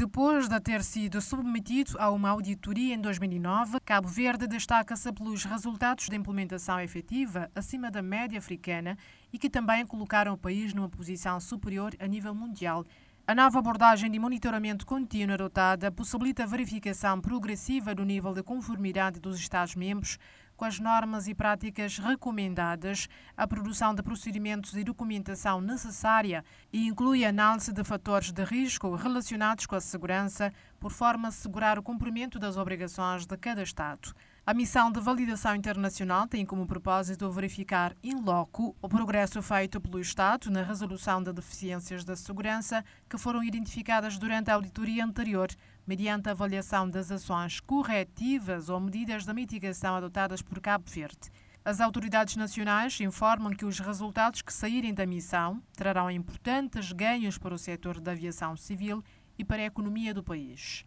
Depois de ter sido submetido a uma auditoria em 2009, Cabo Verde destaca-se pelos resultados de implementação efetiva acima da média africana e que também colocaram o país numa posição superior a nível mundial. A nova abordagem de monitoramento contínuo adotada possibilita a verificação progressiva do nível de conformidade dos Estados-membros com as normas e práticas recomendadas, a produção de procedimentos e documentação necessária e inclui análise de fatores de risco relacionados com a segurança, por forma a assegurar o cumprimento das obrigações de cada Estado. A missão de validação internacional tem como propósito verificar in loco o progresso feito pelo Estado na resolução de deficiências da segurança que foram identificadas durante a auditoria anterior, mediante a avaliação das ações corretivas ou medidas de mitigação adotadas por Cabo Verde. As autoridades nacionais informam que os resultados que saírem da missão trarão importantes ganhos para o setor da aviação civil e para a economia do país.